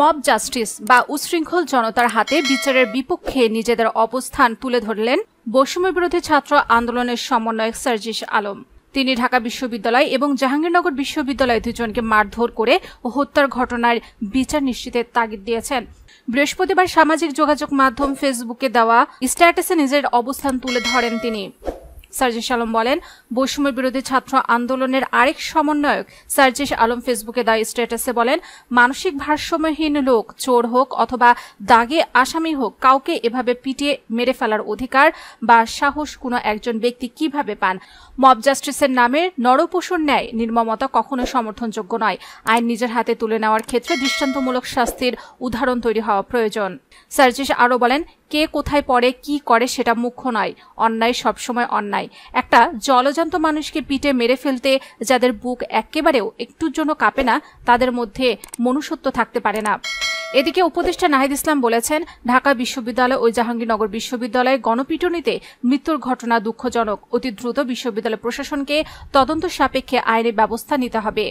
mob justice বা উচ্ছৃঙ্খল জনতার হাতে বিচারের বিপক্ষে নিজেদের অবস্থান তুলে ধরলেন বৈষম্য বিরোধী ছাত্র আন্দোলনের সমন্বয়ক সার্জিস আলম তিনি ঢাকা বিশ্ববিদ্যালয় এবং জাহাঙ্গীরনগর বিশ্ববিদ্যালয় দুজনকে মারধর করে হত্যার ঘটনার বিচার নিশ্চিতের তাগিদ দিয়েছেন বৃহস্পতিবার সামাজিক যোগাযোগ মাধ্যম ফেসবুকে দেওয়া স্ট্যাটাসে নিজের অবস্থান তুলে ধরেন তিনি সার্জেস আলম বলেন বৈষম্যের বিরোধী ছাত্র আন্দোলনের আরেক সমন্বয়ক সার্জেস আলম ফেসবুকে দায় স্ট্যাটাসে বলেন মানসিক ভারসাম্যহীন লোক চোর হোক অথবা দাগে আসামি হোক কাউকে এভাবে পিটিয়ে মেরে ফেলার অধিকার বা সাহস কোনো একজন ব্যক্তি কিভাবে পান মব জাস্টিসের নামে নরপোষণ ন্যায় নির্মমতা কখনো সমর্থনযোগ্য নয় আইন নিজের হাতে তুলে নেওয়ার ক্ষেত্রে দৃষ্টান্তমূলক শাস্তির উদাহরণ তৈরি হওয়া প্রয়োজন সার্জিস আরও বলেন কে কোথায় পড়ে কি করে সেটা মুখ্য নয় অন্যায় সবসময় অন্যায় একটা জলজান্ত মানুষকে পিঠে মেরে ফেলতে যাদের বুক একেবারেও একটুর জন্য কাঁপে না তাদের মধ্যে মনুষ্যত্ব থাকতে পারে না এদিকে উপদেষ্টা নাহিদ ইসলাম বলেছেন ঢাকা বিশ্ববিদ্যালয় ও জাহাঙ্গীরনগর বিশ্ববিদ্যালয়ে গণপিটুনিতে মৃত্যুর ঘটনা দুঃখজনক অতি দ্রুত বিশ্ববিদ্যালয় প্রশাসনকে তদন্ত সাপেক্ষে আইনের ব্যবস্থা নিতে হবে